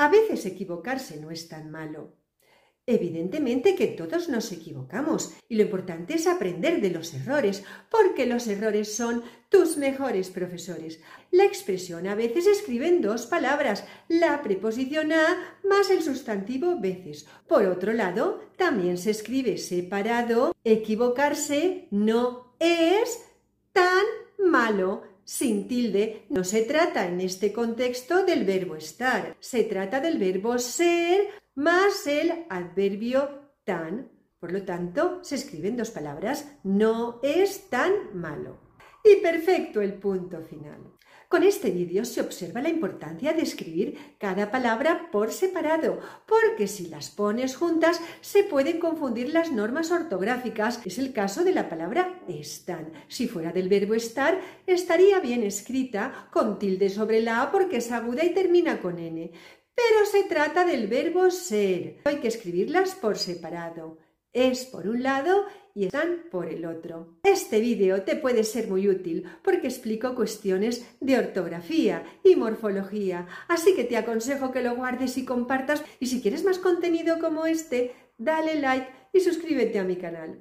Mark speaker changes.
Speaker 1: A veces equivocarse no es tan malo. Evidentemente que todos nos equivocamos y lo importante es aprender de los errores, porque los errores son tus mejores profesores. La expresión a veces escribe en dos palabras, la preposición a más el sustantivo veces. Por otro lado, también se escribe separado. Equivocarse no es tan malo sin tilde, no se trata en este contexto del verbo estar, se trata del verbo ser más el adverbio tan. Por lo tanto, se escriben dos palabras, no es tan malo. Y perfecto el punto final. Con este vídeo se observa la importancia de escribir cada palabra por separado, porque si las pones juntas se pueden confundir las normas ortográficas. Es el caso de la palabra están. Si fuera del verbo estar, estaría bien escrita con tilde sobre la A porque es aguda y termina con N. Pero se trata del verbo ser. Hay que escribirlas por separado es por un lado y están por el otro. Este vídeo te puede ser muy útil porque explico cuestiones de ortografía y morfología, así que te aconsejo que lo guardes y compartas y si quieres más contenido como este, dale like y suscríbete a mi canal.